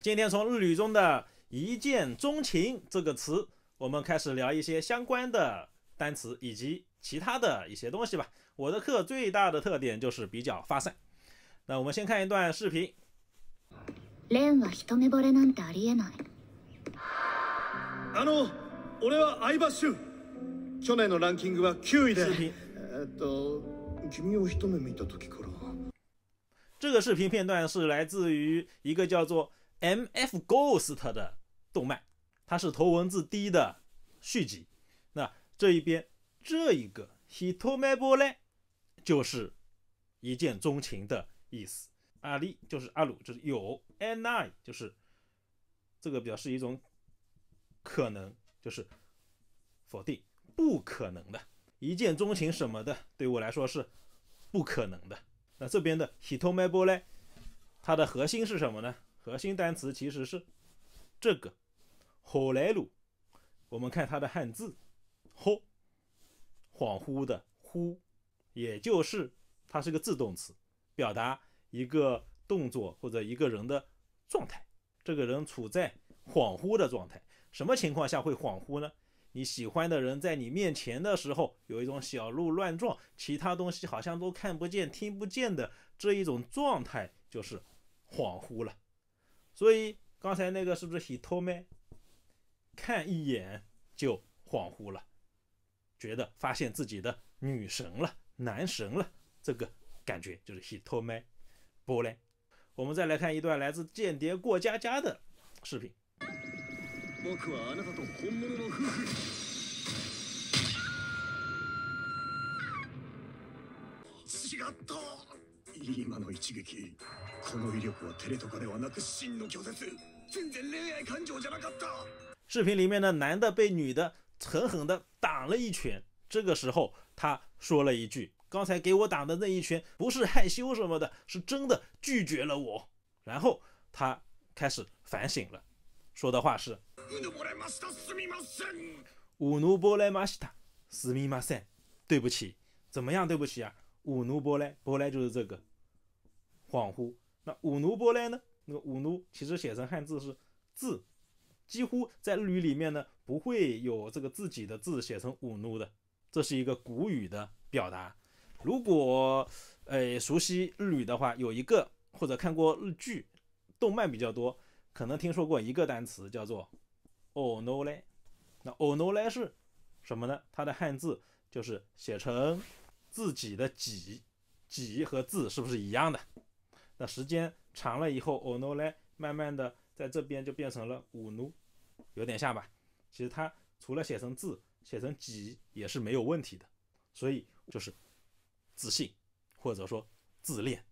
今天从日语中的一见钟情这个词，我们开始聊一些相关的单词以及其他的一些东西吧。我的课最大的特点就是比较发散。那我们先看一段视频。这个视频片段是来自于一个叫做。M.F. Ghost 的动漫，它是头文字 D 的续集。那这一边这一个 hitomebole 就是一见钟情的意思。阿狸就是阿鲁，就是有，and I 就是这个表示一种可能，就是否定不可能的一见钟情什么的，对我来说是不可能的。那这边的 hitomebole 它的核心是什么呢？核心单词其实是这个 “ho” 来路。我们看它的汉字 “ho”，恍惚的“惚”，也就是它是个自动词，表达一个动作或者一个人的状态。这个人处在恍惚的状态。什么情况下会恍惚呢？你喜欢的人在你面前的时候，有一种小鹿乱撞，其他东西好像都看不见、听不见的这一种状态，就是恍惚了。所以刚才那个是不是洗 m 麦？看一眼就恍惚了，觉得发现自己的女神了、男神了，这个感觉就是洗 m 麦。不嘞，我们再来看一段来自《间谍过家家》的视频。视频里面的男的被女的狠狠的打了一拳。这个时候，他说了一句：“刚才给我打的那一拳不是害羞什么的，是真的拒绝了我。”然后他开始反省了，说的话是：“五奴波莱玛西塔，斯密马塞，西塔，斯密马塞，对不起，怎么样，对不起啊？五奴波莱，波莱就是这个恍惚。”那五奴波奈呢？那个五奴其实写成汉字是字，几乎在日语里面呢不会有这个自己的字写成五奴的，这是一个古语的表达。如果呃熟悉日语的话，有一个或者看过日剧、动漫比较多，可能听说过一个单词叫做哦奴嘞。那哦奴嘞是什么呢？它的汉字就是写成自己的己，己和字是不是一样的？那时间长了以后欧诺嘞，慢慢的在这边就变成了五奴，有点像吧？其实它除了写成字，写成几也是没有问题的。所以就是自信，或者说自恋。